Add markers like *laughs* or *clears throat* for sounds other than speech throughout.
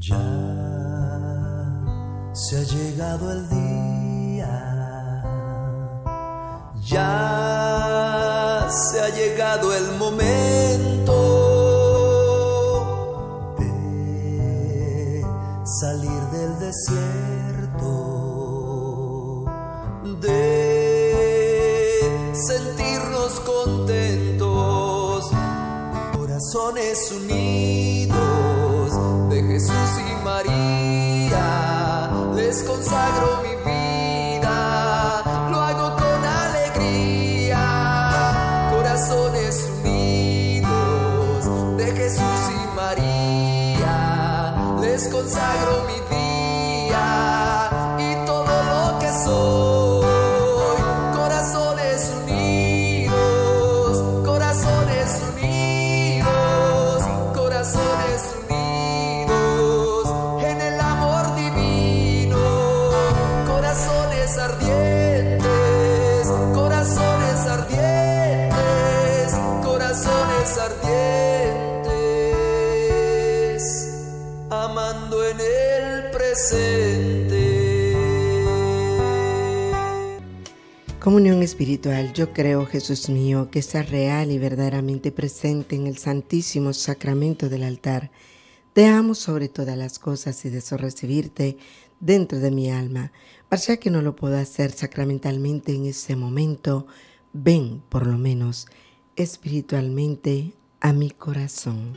Ya se ha llegado el día, ya se ha llegado el momento de salir del desierto. Comunión espiritual, yo creo, Jesús mío, que estás real y verdaderamente presente en el Santísimo Sacramento del altar. Te amo sobre todas las cosas y deseo recibirte dentro de mi alma. Para ya que no lo puedo hacer sacramentalmente en este momento, ven por lo menos espiritualmente a mi corazón.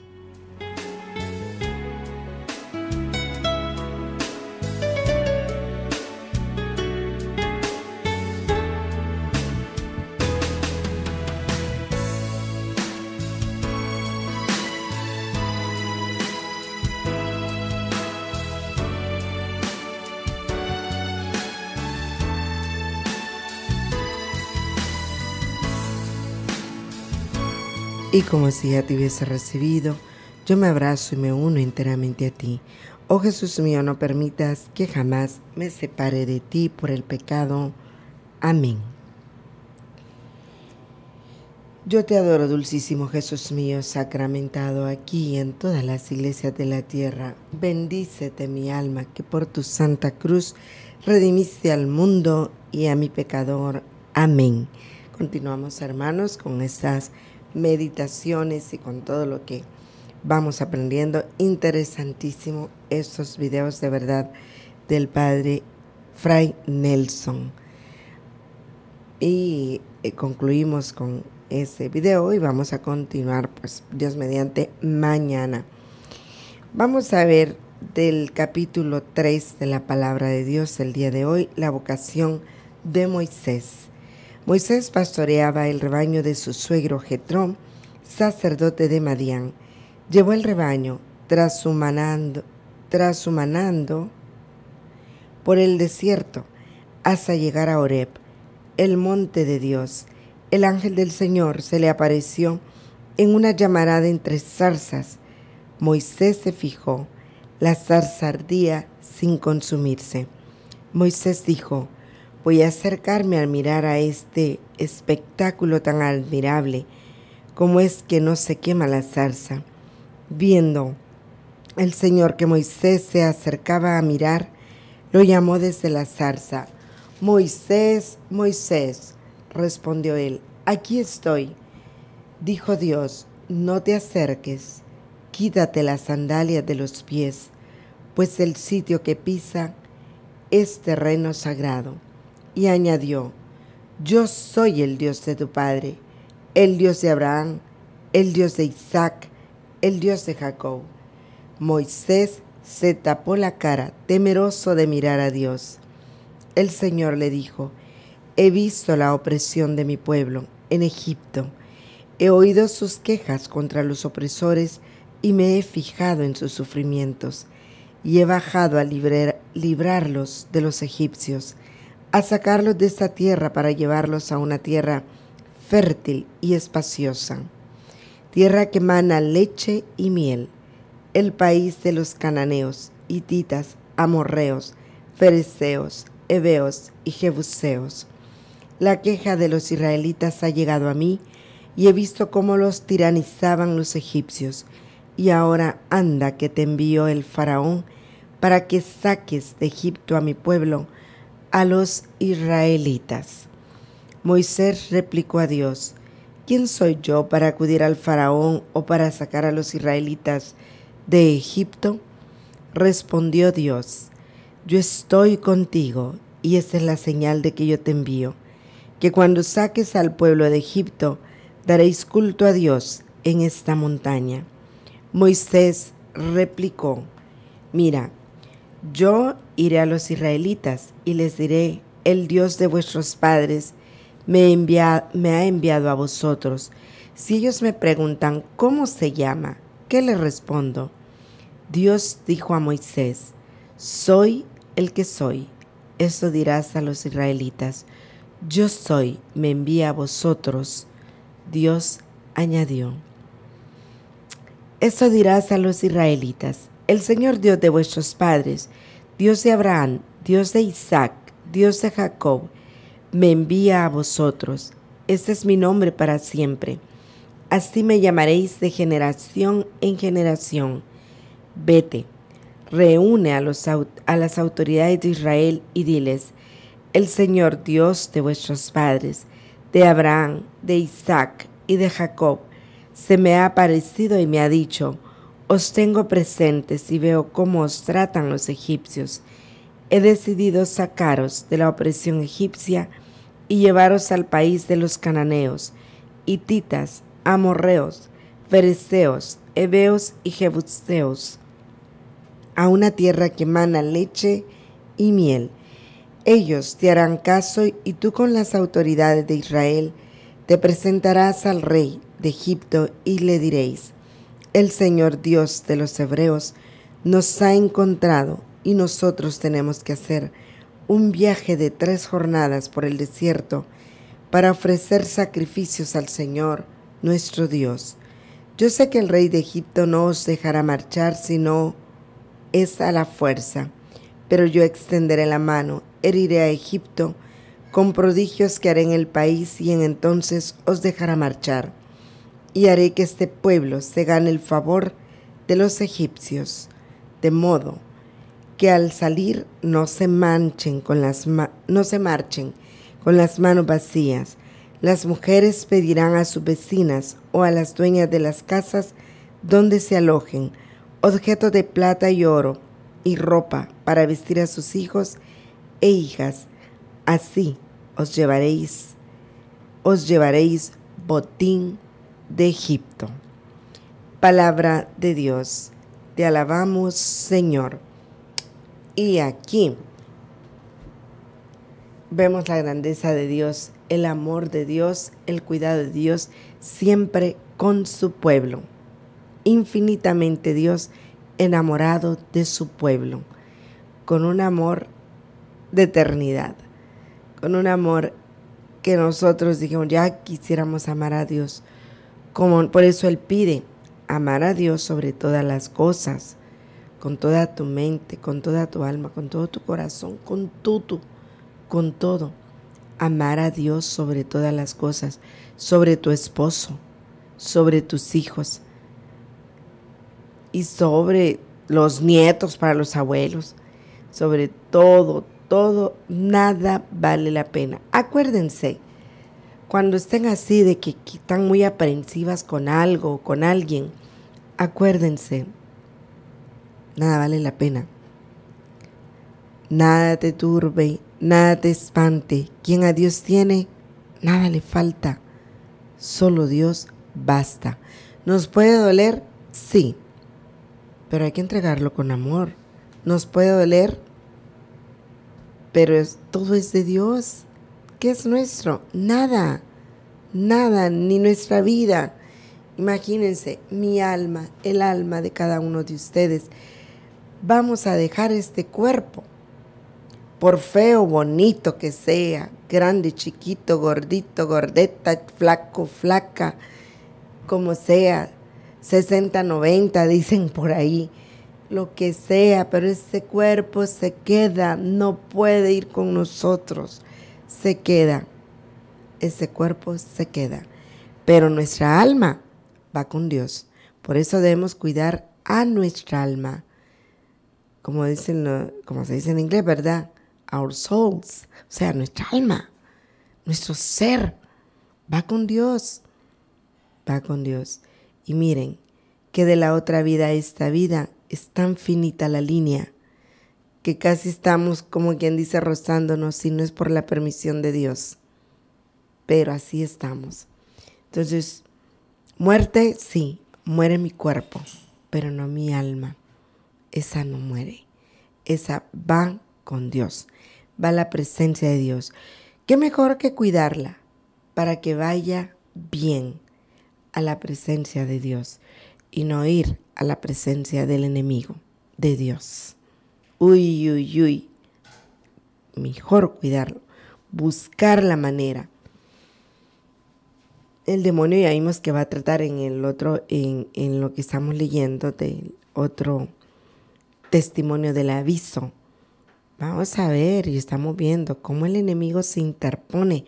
Y como si ya te hubiese recibido, yo me abrazo y me uno enteramente a ti. Oh Jesús mío, no permitas que jamás me separe de ti por el pecado. Amén. Yo te adoro, dulcísimo Jesús mío, sacramentado aquí y en todas las iglesias de la tierra. Bendícete mi alma, que por tu santa cruz redimiste al mundo y a mi pecador. Amén. Continuamos, hermanos, con estas meditaciones y con todo lo que vamos aprendiendo. Interesantísimo estos videos de verdad del padre Fray Nelson. Y eh, concluimos con ese video y vamos a continuar, pues Dios mediante, mañana. Vamos a ver del capítulo 3 de la palabra de Dios el día de hoy, la vocación de Moisés. Moisés pastoreaba el rebaño de su suegro Getrón, sacerdote de Madián. Llevó el rebaño, trashumanando, por el desierto, hasta llegar a Oreb, el monte de Dios. El ángel del Señor se le apareció en una llamarada entre zarzas. Moisés se fijó, la zarza ardía sin consumirse. Moisés dijo, voy a acercarme al mirar a este espectáculo tan admirable, como es que no se quema la zarza. Viendo el Señor que Moisés se acercaba a mirar, lo llamó desde la zarza. Moisés, Moisés, respondió él, aquí estoy. Dijo Dios, no te acerques, quítate las sandalias de los pies, pues el sitio que pisa es terreno sagrado y añadió, Yo soy el Dios de tu Padre, el Dios de Abraham, el Dios de Isaac, el Dios de Jacob. Moisés se tapó la cara, temeroso de mirar a Dios. El Señor le dijo, He visto la opresión de mi pueblo en Egipto, he oído sus quejas contra los opresores y me he fijado en sus sufrimientos, y he bajado a librarlos de los egipcios a sacarlos de esta tierra para llevarlos a una tierra fértil y espaciosa, tierra que mana leche y miel, el país de los cananeos, hititas, amorreos, fereceos, heveos y jebuseos. La queja de los israelitas ha llegado a mí, y he visto cómo los tiranizaban los egipcios, y ahora anda que te envió el faraón para que saques de Egipto a mi pueblo, a los israelitas. Moisés replicó a Dios, ¿quién soy yo para acudir al faraón o para sacar a los israelitas de Egipto? Respondió Dios, yo estoy contigo y esa es la señal de que yo te envío, que cuando saques al pueblo de Egipto, daréis culto a Dios en esta montaña. Moisés replicó, mira, yo iré a los israelitas y les diré, el Dios de vuestros padres me, ha enviado a vosotros. Si ellos me preguntan cómo se llama, ¿qué les respondo? Dios dijo a Moisés, soy el que soy. Eso dirás a los israelitas, yo soy, me envía a vosotros. Dios añadió, eso dirás a los israelitas, el Señor Dios de vuestros padres, Dios de Abraham, Dios de Isaac, Dios de Jacob, me envía a vosotros. Este es mi nombre para siempre. Así me llamaréis de generación en generación. Vete, reúne a, los, las autoridades de Israel y diles, el Señor Dios de vuestros padres, de Abraham, de Isaac y de Jacob, se me ha aparecido y me ha dicho, os tengo presentes y veo cómo os tratan los egipcios. He decidido sacaros de la opresión egipcia y llevaros al país de los cananeos, hititas, amorreos, fereceos, heveos y jebuseos, a una tierra que mana leche y miel. Ellos te harán caso y tú con las autoridades de Israel te presentarás al rey de Egipto y le diréis, el Señor Dios de los Hebreos nos ha encontrado y nosotros tenemos que hacer un viaje de tres jornadas por el desierto para ofrecer sacrificios al Señor, nuestro Dios. Yo sé que el rey de Egipto no os dejará marchar, sino es a la fuerza, pero yo extenderé la mano, heriré a Egipto, con prodigios que haré en el país y en entonces os dejará marchar y haré que este pueblo se gane el favor de los egipcios, de modo que al salir no se manchen con las no se marchen con las manos vacías. Las mujeres pedirán a sus vecinas o a las dueñas de las casas donde se alojen objetos de plata y oro y ropa para vestir a sus hijos e hijas. Así os llevaréis, os llevaréis botín de Egipto. Palabra de Dios, te alabamos Señor. Y aquí vemos la grandeza de Dios, el amor de Dios, el cuidado de Dios, siempre con su pueblo. Infinitamente Dios enamorado de su pueblo, con un amor de eternidad, con un amor que nosotros dijimos, ya quisiéramos amar a Dios por eso él pide amar a Dios sobre todas las cosas, con toda tu mente, con toda tu alma, con todo tu corazón, con todo, con todo. Amar a Dios sobre todas las cosas, sobre tu esposo, sobre tus hijos y sobre los nietos para los abuelos, sobre todo, todo, nada vale la pena. Acuérdense cuando estén así de que, están muy aprensivas con algo o con alguien, acuérdense, nada vale la pena. Nada te turbe, nada te espante. Quien a Dios tiene, nada le falta. Solo Dios basta. ¿Nos puede doler? Sí, pero hay que entregarlo con amor. Nos puede doler, pero todo es de Dios. ¿Qué es nuestro? Nada, nada, ni nuestra vida. Imagínense, mi alma, el alma de cada uno de ustedes. Vamos a dejar este cuerpo, por feo, bonito que sea, grande, chiquito, gordito, gordeta, flaco, flaca, como sea, 60, 90, dicen por ahí, lo que sea, pero ese cuerpo se queda, no puede ir con nosotros se queda, ese cuerpo se queda, pero nuestra alma va con Dios. Por eso debemos cuidar a nuestra alma, como, dicen, como se dice en inglés, ¿verdad? Our souls, o sea, nuestra alma, nuestro ser, va con Dios, va con Dios. Y miren, que de la otra vida a esta vida es tan finita la línea que casi estamos, como quien dice, rozándonos si no es por la permisión de Dios. Pero así estamos. Entonces, muerte, sí, muere mi cuerpo, pero no mi alma. Esa no muere. Esa va con Dios. Va a la presencia de Dios. ¿Qué mejor que cuidarla para que vaya bien a la presencia de Dios y no ir a la presencia del enemigo, de Dios? Uy, uy, uy. Mejor cuidarlo. Buscar la manera. El demonio ya vimos que va a tratar en el otro, en, en lo que estamos leyendo del otro testimonio del aviso. Vamos a ver y estamos viendo cómo el enemigo se interpone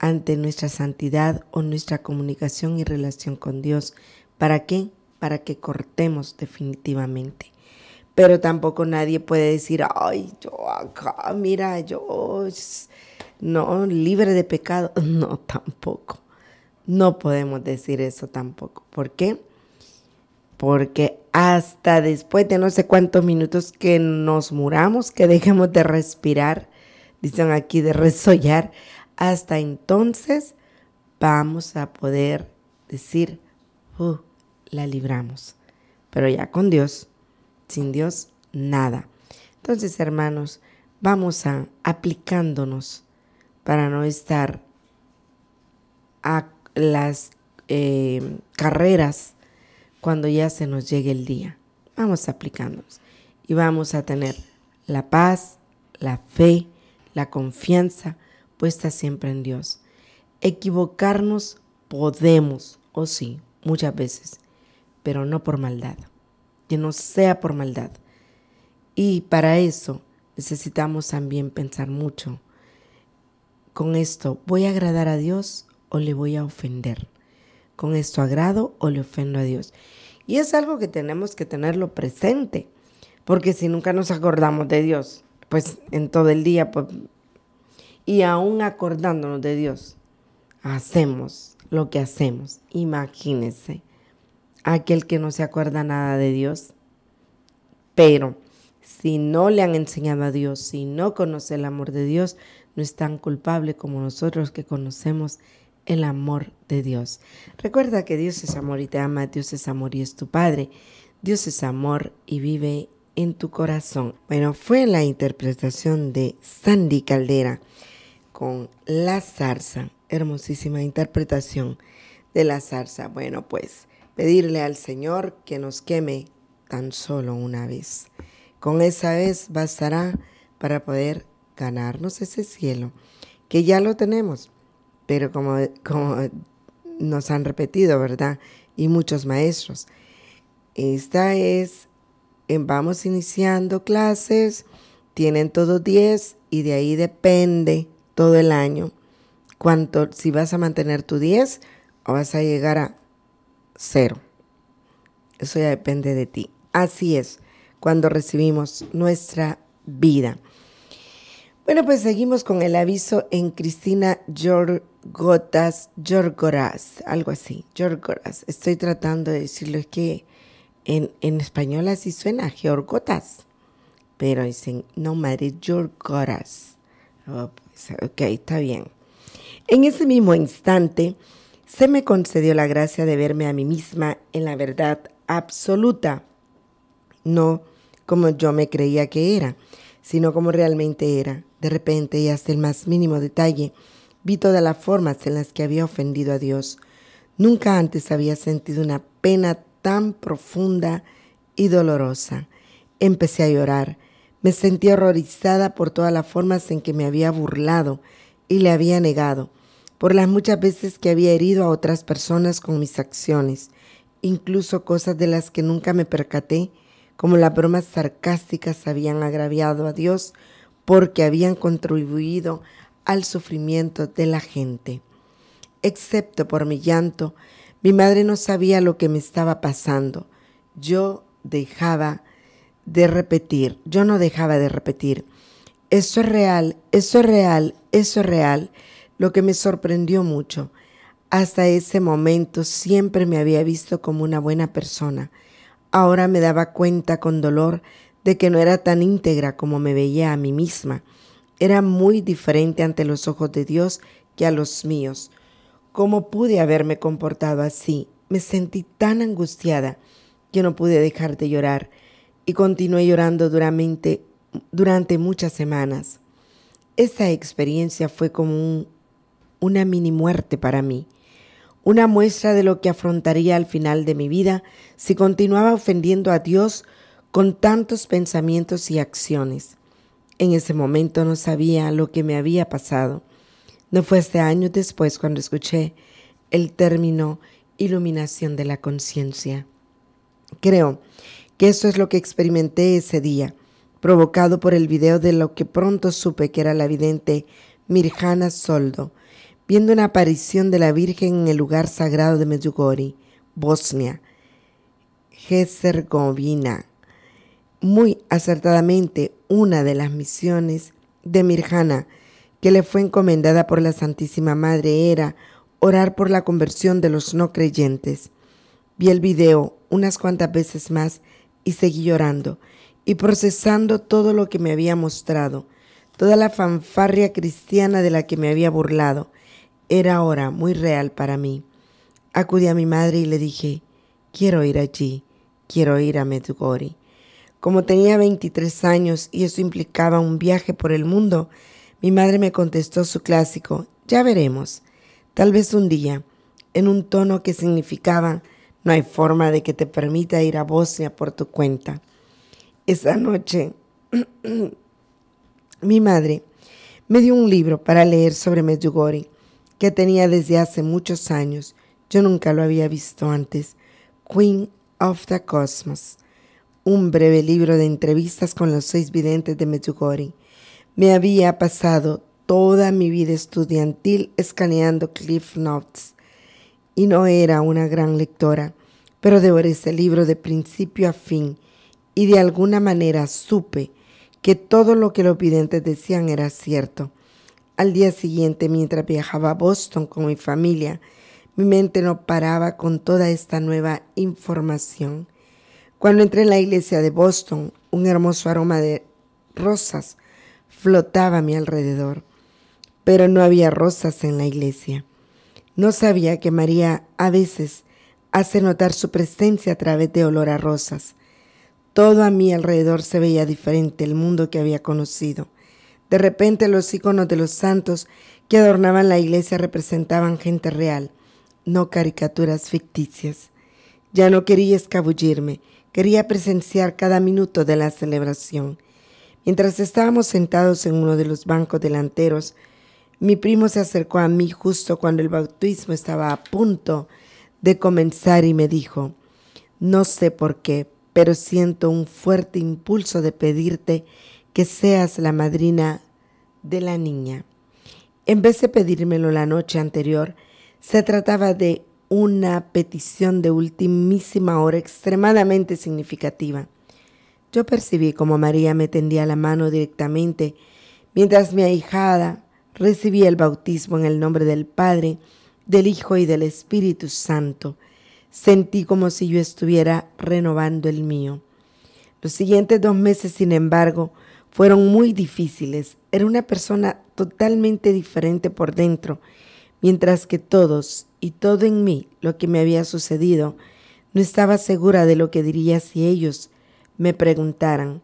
ante nuestra santidad o nuestra comunicación y relación con Dios. ¿Para qué? Para que cortemos definitivamente pero tampoco nadie puede decir, ay, yo acá, mira, yo, no, libre de pecado. *laughs* No, tampoco. No podemos decir eso tampoco. ¿Por qué? Porque hasta después de no sé cuántos minutos que nos muramos, que dejemos de respirar, dicen aquí de resollar, hasta entonces vamos a poder decir, la libramos. Pero ya con Dios sin Dios, nada. Entonces, hermanos, vamos a aplicándonos para no estar a las eh, carreras cuando ya se nos llegue el día. Vamos aplicándonos y vamos a tener la paz, la fe, la confianza puesta siempre en Dios. Equivocarnos podemos, o sí, muchas veces, pero no por maldad que no sea por maldad. Y para eso necesitamos también pensar mucho. Con esto, ¿voy a agradar a Dios o le voy a ofender? ¿Con esto agrado o le ofendo a Dios? Y es algo que tenemos que tenerlo presente, porque si nunca nos acordamos de Dios, pues en todo el día, pues, y aún acordándonos de Dios, hacemos lo que hacemos. Imagínense aquel que no se acuerda nada de Dios. Pero si no le han enseñado a Dios, si no conoce el amor de Dios, no es tan culpable como nosotros que conocemos el amor de Dios. Recuerda que Dios es amor y te ama, Dios es amor y es tu Padre, Dios es amor y vive en tu corazón. Bueno, fue la interpretación de Sandy Caldera con La zarza, hermosísima interpretación de La zarza. Bueno, pues pedirle al Señor que nos queme tan solo una vez. Con esa vez bastará para poder ganarnos ese cielo, que ya lo tenemos, pero como, como nos han repetido, ¿verdad? Y muchos maestros. Esta es, eh, vamos iniciando clases, tienen todos 10 y de ahí depende todo el año. Cuánto, si vas a mantener tu 10 o vas a llegar a cero. Eso ya depende de ti. Así es, cuando recibimos nuestra vida. Bueno, pues seguimos con el aviso en Cristina Yorgotas, Yorgoras, algo así, Yorgoras. Estoy tratando de decirlo, es que en, español así suena, Yorgotas. Pero dicen, no madre, Yorgoras. Oh, pues, ok, está bien. En ese mismo instante, se me concedió la gracia de verme a mí misma en la verdad absoluta, no como yo me creía que era, sino como realmente era. De repente y hasta el más mínimo detalle, vi todas las formas en las que había ofendido a Dios. Nunca antes había sentido una pena tan profunda y dolorosa. Empecé a llorar. Me sentí horrorizada por todas las formas en que me había burlado y le había negado por las muchas veces que había herido a otras personas con mis acciones, incluso cosas de las que nunca me percaté, como las bromas sarcásticas habían agraviado a Dios porque habían contribuido al sufrimiento de la gente. Excepto por mi llanto, mi madre no sabía lo que me estaba pasando. Yo dejaba de repetir, yo no dejaba de repetir. Eso es real, eso es real, eso es real lo que me sorprendió mucho. Hasta ese momento siempre me había visto como una buena persona. Ahora me daba cuenta con dolor de que no era tan íntegra como me veía a mí misma. Era muy diferente ante los ojos de Dios que a los míos. ¿Cómo pude haberme comportado así? Me sentí tan angustiada que no pude dejar de llorar y continué llorando duramente, durante muchas semanas. Esa experiencia fue como un una mini muerte para mí, una muestra de lo que afrontaría al final de mi vida si continuaba ofendiendo a Dios con tantos pensamientos y acciones. En ese momento no sabía lo que me había pasado. No fue hasta años después cuando escuché el término iluminación de la conciencia. Creo que eso es lo que experimenté ese día, provocado por el video de lo que pronto supe que era la vidente Mirjana Soldo, viendo una aparición de la Virgen en el lugar sagrado de Medjugorje, Bosnia, Herzegovina. Muy acertadamente, una de las misiones de Mirjana que le fue encomendada por la Santísima Madre era orar por la conversión de los no creyentes. Vi el video unas cuantas veces más y seguí llorando y procesando todo lo que me había mostrado, toda la fanfarria cristiana de la que me había burlado era hora muy real para mí. Acudí a mi madre y le dije, quiero ir allí, quiero ir a Medjugorje. Como tenía 23 años y eso implicaba un viaje por el mundo, mi madre me contestó su clásico, ya veremos, tal vez un día, en un tono que significaba, no hay forma de que te permita ir a Bosnia por tu cuenta. Esa noche, *clears throat* mi madre me dio un libro para leer sobre Medjugorje que tenía desde hace muchos años. Yo nunca lo había visto antes. Queen of the Cosmos. Un breve libro de entrevistas con los seis videntes de Medjugorje. Me había pasado toda mi vida estudiantil escaneando Cliff Notes y no era una gran lectora, pero devoré ese libro de principio a fin y de alguna manera supe que todo lo que los videntes decían era cierto. Al día siguiente, mientras viajaba a Boston con mi familia, mi mente no paraba con toda esta nueva información. Cuando entré en la iglesia de Boston, un hermoso aroma de rosas flotaba a mi alrededor, pero no había rosas en la iglesia. No sabía que María a veces hace notar su presencia a través de olor a rosas. Todo a mi alrededor se veía diferente el mundo que había conocido. De repente los iconos de los santos que adornaban la iglesia representaban gente real, no caricaturas ficticias. Ya no quería escabullirme, quería presenciar cada minuto de la celebración. Mientras estábamos sentados en uno de los bancos delanteros, mi primo se acercó a mí justo cuando el bautismo estaba a punto de comenzar y me dijo, no sé por qué, pero siento un fuerte impulso de pedirte que seas la madrina de la niña. En vez de pedírmelo la noche anterior, se trataba de una petición de ultimísima hora extremadamente significativa. Yo percibí como María me tendía la mano directamente mientras mi ahijada recibía el bautismo en el nombre del Padre, del Hijo y del Espíritu Santo. Sentí como si yo estuviera renovando el mío. Los siguientes dos meses, sin embargo, fueron muy difíciles. Era una persona totalmente diferente por dentro, mientras que todos y todo en mí, lo que me había sucedido, no estaba segura de lo que diría si ellos me preguntaran.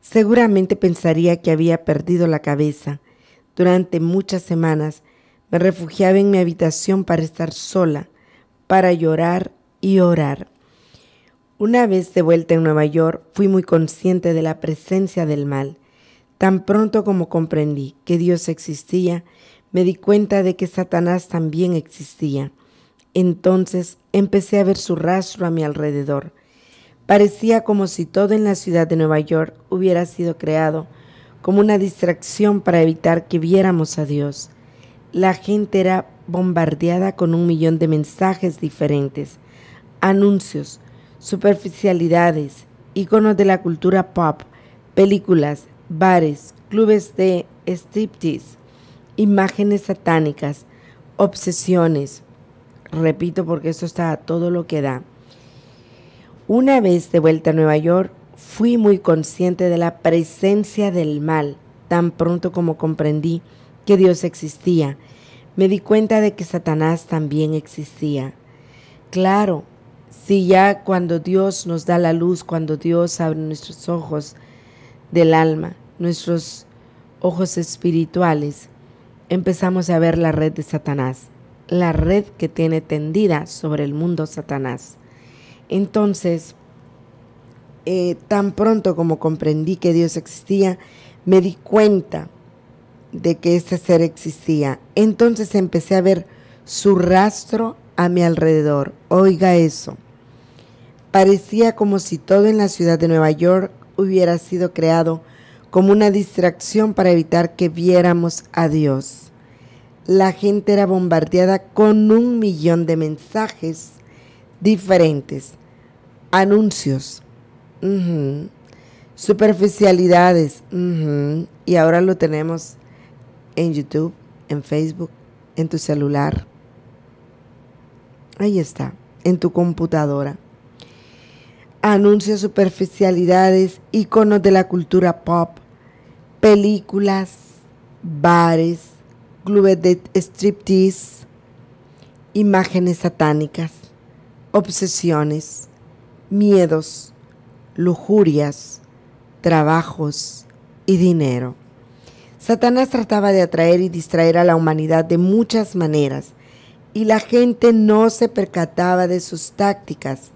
Seguramente pensaría que había perdido la cabeza. Durante muchas semanas me refugiaba en mi habitación para estar sola, para llorar y orar. Una vez de vuelta en Nueva York, fui muy consciente de la presencia del mal. Tan pronto como comprendí que Dios existía, me di cuenta de que Satanás también existía. Entonces empecé a ver su rastro a mi alrededor. Parecía como si todo en la ciudad de Nueva York hubiera sido creado como una distracción para evitar que viéramos a Dios. La gente era bombardeada con un millón de mensajes diferentes, anuncios, superficialidades, iconos de la cultura pop, películas, bares, clubes de striptease, imágenes satánicas, obsesiones. Repito porque esto está a todo lo que da. Una vez de vuelta a Nueva York, fui muy consciente de la presencia del mal, tan pronto como comprendí que Dios existía. Me di cuenta de que Satanás también existía. Claro, si ya cuando Dios nos da la luz, cuando Dios abre nuestros ojos del alma, nuestros ojos espirituales, empezamos a ver la red de Satanás, la red que tiene tendida sobre el mundo Satanás. Entonces, eh, tan pronto como comprendí que Dios existía, me di cuenta de que ese ser existía. Entonces empecé a ver su rastro a mi alrededor. Oiga eso. Parecía como si todo en la ciudad de Nueva York hubiera sido creado como una distracción para evitar que viéramos a Dios. La gente era bombardeada con un millón de mensajes diferentes, anuncios, superficialidades, y ahora lo tenemos en YouTube, en Facebook, en tu celular. Ahí está, en tu computadora. Anuncios, superficialidades, iconos de la cultura pop, películas, bares, clubes de striptease, imágenes satánicas, obsesiones, miedos, lujurias, trabajos y dinero. Satanás trataba de atraer y distraer a la humanidad de muchas maneras y la gente no se percataba de sus tácticas.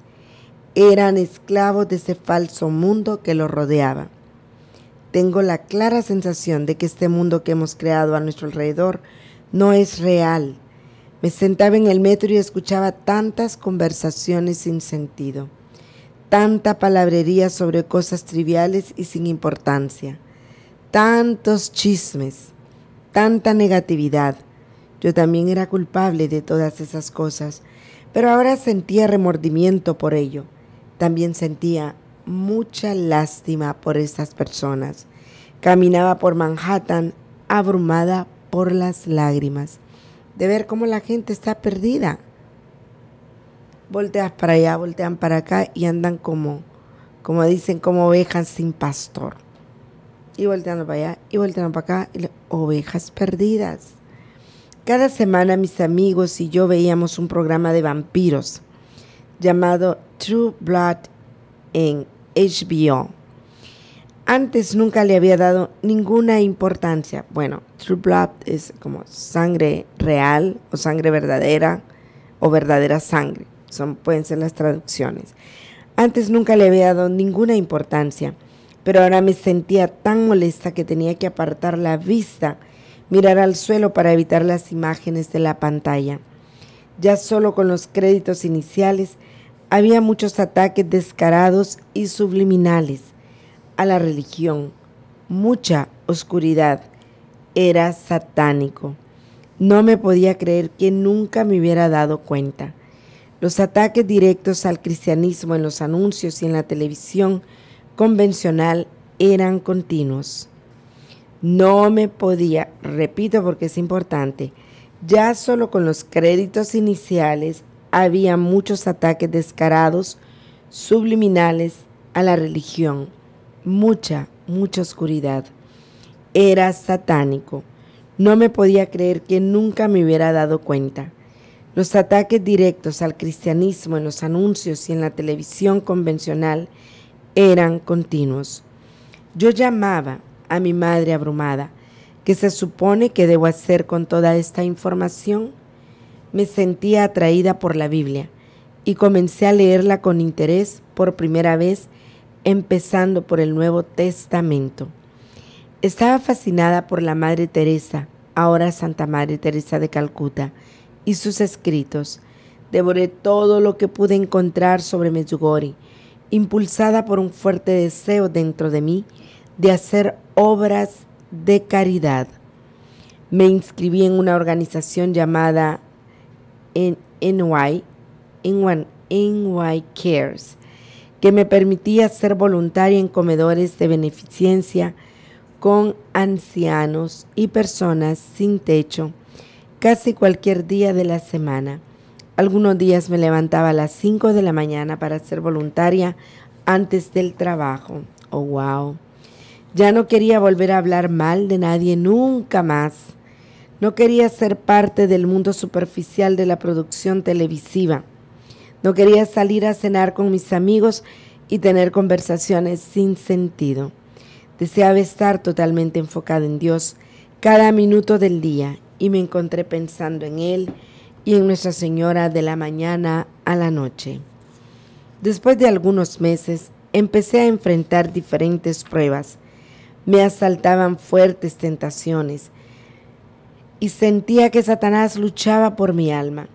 Eran esclavos de ese falso mundo que los rodeaba. Tengo la clara sensación de que este mundo que hemos creado a nuestro alrededor no es real. Me sentaba en el metro y escuchaba tantas conversaciones sin sentido, tanta palabrería sobre cosas triviales y sin importancia, tantos chismes, tanta negatividad yo también era culpable de todas esas cosas, pero ahora sentía remordimiento por ello. También sentía mucha lástima por esas personas. Caminaba por Manhattan abrumada por las lágrimas, de ver cómo la gente está perdida. Voltean para allá, voltean para acá y andan como, como dicen, como ovejas sin pastor. Y volteando para allá y volteando para acá, ovejas perdidas. Cada semana mis amigos y yo veíamos un programa de vampiros llamado True Blood en HBO. Antes nunca le había dado ninguna importancia. Bueno, True Blood es como sangre real o sangre verdadera o verdadera sangre. Son, pueden ser las traducciones. Antes nunca le había dado ninguna importancia, pero ahora me sentía tan molesta que tenía que apartar la vista mirar al suelo para evitar las imágenes de la pantalla. Ya solo con los créditos iniciales había muchos ataques descarados y subliminales a la religión, mucha oscuridad. Era satánico. No me podía creer que nunca me hubiera dado cuenta. Los ataques directos al cristianismo en los anuncios y en la televisión convencional eran continuos. No me podía, repito porque es importante, ya solo con los créditos iniciales había muchos ataques descarados, subliminales a la religión, mucha, mucha oscuridad. Era satánico. No me podía creer que nunca me hubiera dado cuenta. Los ataques directos al cristianismo en los anuncios y en la televisión convencional eran continuos. Yo llamaba mi madre abrumada. que se supone que debo hacer con toda esta información? Me sentía atraída por la Biblia y comencé a leerla con interés por primera vez, empezando por el Nuevo Testamento. Estaba fascinada por la Madre Teresa, ahora Santa Madre Teresa de Calcuta, y sus escritos. Devoré todo lo que pude encontrar sobre Medjugorje, impulsada por un fuerte deseo dentro de mí de hacer obras de caridad. Me inscribí en una organización llamada NY, Cares, que me permitía ser voluntaria en comedores de beneficencia con ancianos y personas sin techo casi cualquier día de la semana. Algunos días me levantaba a las 5 de la mañana para ser voluntaria antes del trabajo. Oh, wow. Ya no quería volver a hablar mal de nadie nunca más. No quería ser parte del mundo superficial de la producción televisiva. No quería salir a cenar con mis amigos y tener conversaciones sin sentido. Deseaba estar totalmente enfocada en Dios cada minuto del día y me encontré pensando en Él y en Nuestra Señora de la mañana a la noche. Después de algunos meses, empecé a enfrentar diferentes pruebas me asaltaban fuertes tentaciones y sentía que Satanás luchaba por mi alma.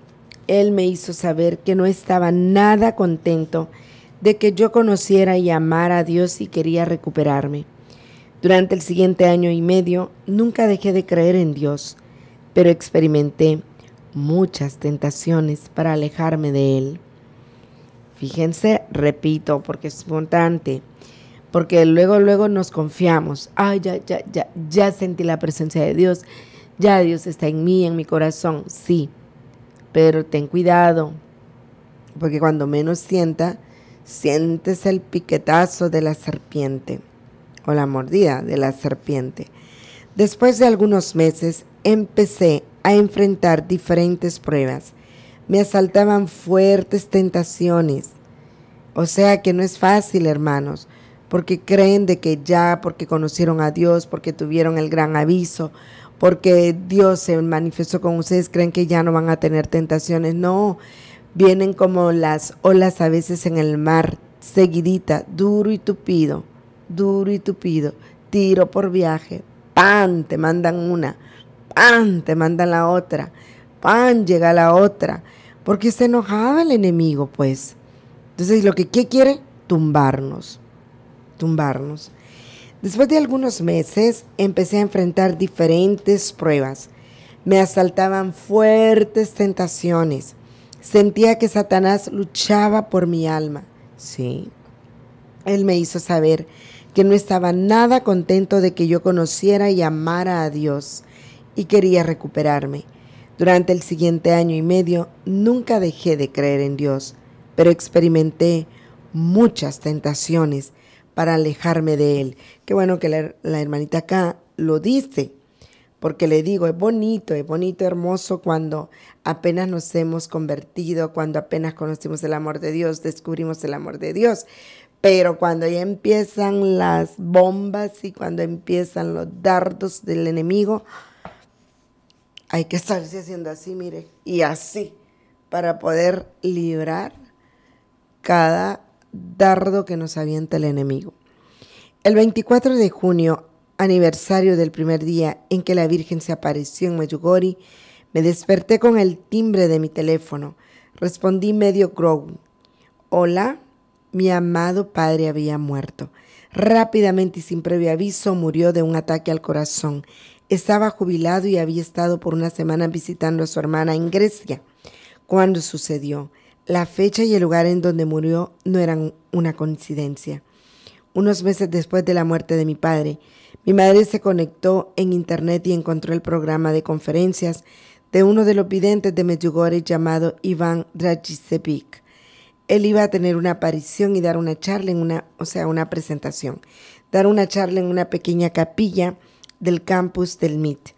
Él me hizo saber que no estaba nada contento de que yo conociera y amara a Dios y quería recuperarme. Durante el siguiente año y medio nunca dejé de creer en Dios, pero experimenté muchas tentaciones para alejarme de Él. Fíjense, repito, porque es importante porque luego, luego nos confiamos. Ay, ya, ya, ya, ya sentí la presencia de Dios, ya Dios está en mí, en mi corazón, sí, pero ten cuidado, porque cuando menos sienta, sientes el piquetazo de la serpiente o la mordida de la serpiente. Después de algunos meses empecé a enfrentar diferentes pruebas. Me asaltaban fuertes tentaciones. O sea que no es fácil, hermanos porque creen de que ya, porque conocieron a Dios, porque tuvieron el gran aviso, porque Dios se manifestó con ustedes, creen que ya no van a tener tentaciones. No, vienen como las olas a veces en el mar, seguidita, duro y tupido, duro y tupido, tiro por viaje, pan, te mandan una, pan, te mandan la otra, pan, llega la otra, porque se enojaba el enemigo, pues. Entonces, lo que ¿qué quiere? Tumbarnos tumbarnos. Después de algunos meses empecé a enfrentar diferentes pruebas. Me asaltaban fuertes tentaciones. Sentía que Satanás luchaba por mi alma. Sí. Él me hizo saber que no estaba nada contento de que yo conociera y amara a Dios y quería recuperarme. Durante el siguiente año y medio nunca dejé de creer en Dios, pero experimenté muchas tentaciones para alejarme de él. Qué bueno que la, hermanita acá lo dice, porque le digo, es bonito, es bonito, hermoso cuando apenas nos hemos convertido, cuando apenas conocimos el amor de Dios, descubrimos el amor de Dios. Pero cuando ya empiezan las bombas y cuando empiezan los dardos del enemigo, hay que estarse haciendo así, mire, y así, para poder librar cada dardo que nos avienta el enemigo. El 24 de junio, aniversario del primer día en que la Virgen se apareció en Mayugori, me desperté con el timbre de mi teléfono. Respondí medio grogu. Hola, mi amado padre había muerto. Rápidamente y sin previo aviso murió de un ataque al corazón. Estaba jubilado y había estado por una semana visitando a su hermana en Grecia. Cuando sucedió, la fecha y el lugar en donde murió no eran una coincidencia. Unos meses después de la muerte de mi padre, mi madre se conectó en internet y encontró el programa de conferencias de uno de los videntes de Medjugorje llamado Iván Dragicevic. Él iba a tener una aparición y dar una charla en una, o sea, una presentación, dar una charla en una pequeña capilla del campus del MIT.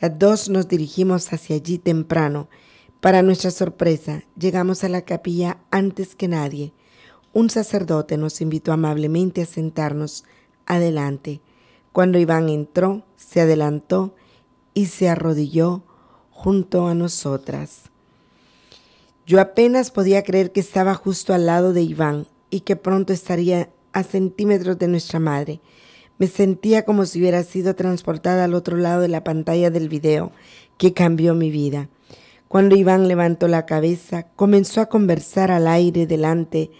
Las dos nos dirigimos hacia allí temprano para nuestra sorpresa, llegamos a la capilla antes que nadie. Un sacerdote nos invitó amablemente a sentarnos adelante. Cuando Iván entró, se adelantó y se arrodilló junto a nosotras. Yo apenas podía creer que estaba justo al lado de Iván y que pronto estaría a centímetros de nuestra madre. Me sentía como si hubiera sido transportada al otro lado de la pantalla del video que cambió mi vida. Cuando Iván levantó la cabeza, comenzó a conversar al aire delante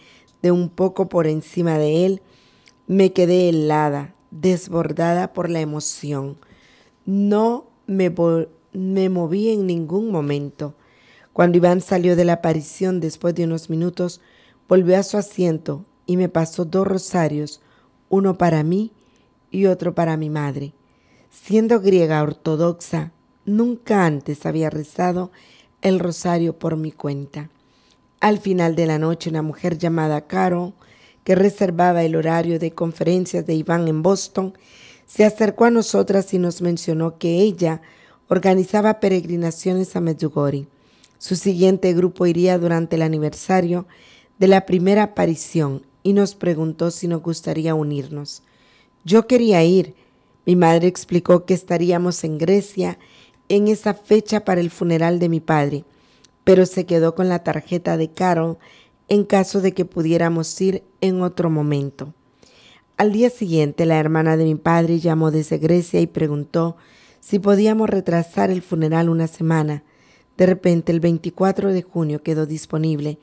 de un poco por encima de él. Me quedé helada, desbordada por la emoción. No me, me moví en ningún momento. Cuando Iván salió de la aparición después de unos minutos, volvió a su asiento y me pasó dos rosarios, uno para mí y otro para mi madre. Siendo griega ortodoxa, nunca antes había rezado el rosario por mi cuenta. Al final de la noche, una mujer llamada Caro, que reservaba el horario de conferencias de Iván en Boston, se acercó a nosotras y nos mencionó que ella organizaba peregrinaciones a Medjugorje. Su siguiente grupo iría durante el aniversario de la primera aparición y nos preguntó si nos gustaría unirnos. Yo quería ir. Mi madre explicó que estaríamos en Grecia en esa fecha para el funeral de mi padre, pero se quedó con la tarjeta de Carol en caso de que pudiéramos ir en otro momento. Al día siguiente, la hermana de mi padre llamó desde Grecia y preguntó si podíamos retrasar el funeral una semana. De repente, el 24 de junio quedó disponible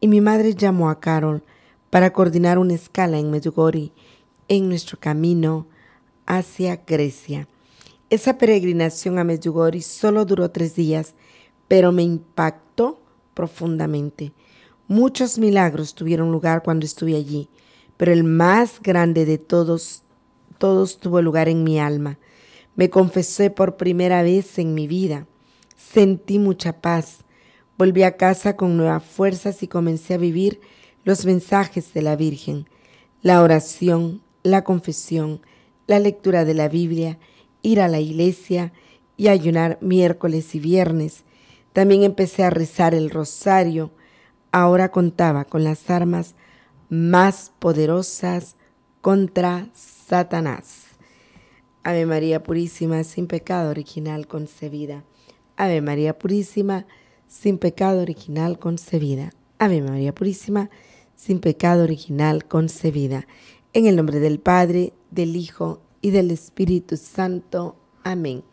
y mi madre llamó a Carol para coordinar una escala en Medjugorje en nuestro camino hacia Grecia. Esa peregrinación a Medjugorje solo duró tres días, pero me impactó profundamente. Muchos milagros tuvieron lugar cuando estuve allí, pero el más grande de todos, todos tuvo lugar en mi alma. Me confesé por primera vez en mi vida. Sentí mucha paz. Volví a casa con nuevas fuerzas y comencé a vivir los mensajes de la Virgen, la oración, la confesión, la lectura de la Biblia ir a la iglesia y ayunar miércoles y viernes. También empecé a rezar el rosario. Ahora contaba con las armas más poderosas contra Satanás. Ave María Purísima, sin pecado original concebida. Ave María Purísima, sin pecado original concebida. Ave María Purísima, sin pecado original concebida. En el nombre del Padre, del Hijo y del Espíritu Santo. Amén.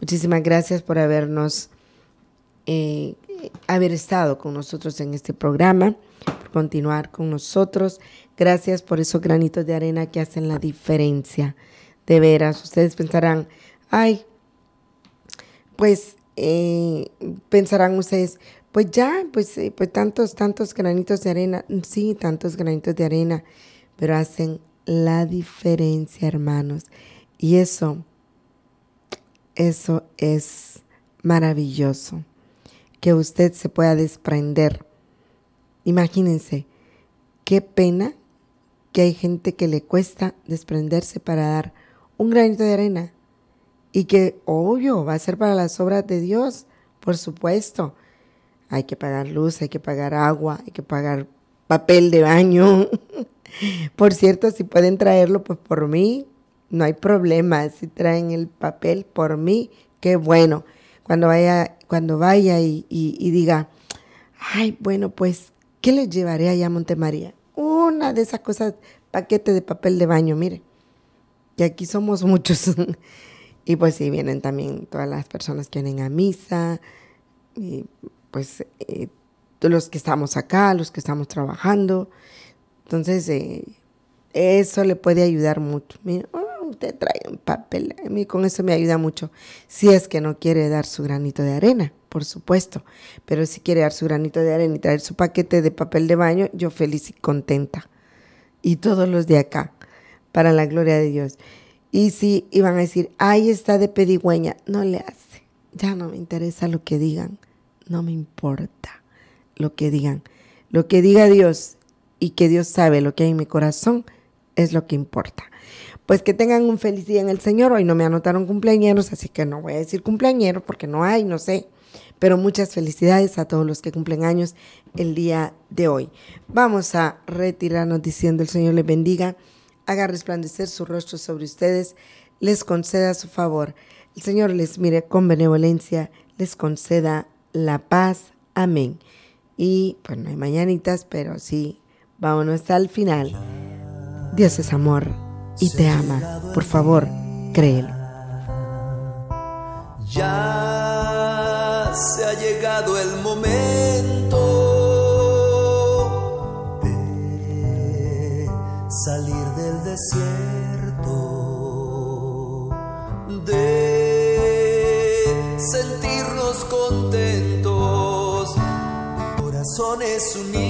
Muchísimas gracias por habernos, eh, haber estado con nosotros en este programa, por continuar con nosotros. Gracias por esos granitos de arena que hacen la diferencia. De veras, ustedes pensarán, ay, pues eh, pensarán ustedes, pues ya, pues, eh, pues tantos, tantos granitos de arena, sí, tantos granitos de arena, pero hacen la diferencia, hermanos. Y eso, eso es maravilloso, que usted se pueda desprender. Imagínense, qué pena que hay gente que le cuesta desprenderse para dar un granito de arena y que, obvio, va a ser para las obras de Dios, por supuesto. Hay que pagar luz, hay que pagar agua, hay que pagar papel de baño. *laughs* Por cierto, si pueden traerlo, pues por mí, no hay problema. Si traen el papel por mí, qué bueno. Cuando vaya, cuando vaya y, diga, ay, bueno, pues, ¿qué les llevaré allá a Montemaría? Una de esas cosas, paquete de papel de baño, mire. Y aquí somos muchos. *laughs* y pues sí, vienen también todas las personas que vienen a misa. Y pues eh, los que estamos acá, los que estamos trabajando. Entonces, eh, eso le puede ayudar mucho. Mira, oh, usted trae un papel, a mí con eso me ayuda mucho. Si es que no quiere dar su granito de arena, por supuesto, pero si quiere dar su granito de arena y traer su paquete de papel de baño, yo feliz y contenta. Y todos los de acá, para la gloria de Dios. Y si iban a decir, ahí está de pedigüeña, no le hace. Ya no me interesa lo que digan, no me importa lo que digan. Lo que diga Dios y que Dios sabe lo que hay en mi corazón es lo que importa. Pues que tengan un feliz día en el Señor. Hoy no me anotaron cumpleaños así que no voy a decir cumpleañero porque no hay, no sé. Pero muchas felicidades a todos los que cumplen años el día de hoy. Vamos a retirarnos diciendo el Señor les bendiga, haga resplandecer su rostro sobre ustedes, les conceda su favor. El Señor les mire con benevolencia, les conceda la paz. Amén. Y pues no hay mañanitas, pero sí, vámonos al final. Dios es amor y te ama. Por favor, créelo. Ya se ha llegado el momento de salir del desierto, de sentirnos con preço nisso.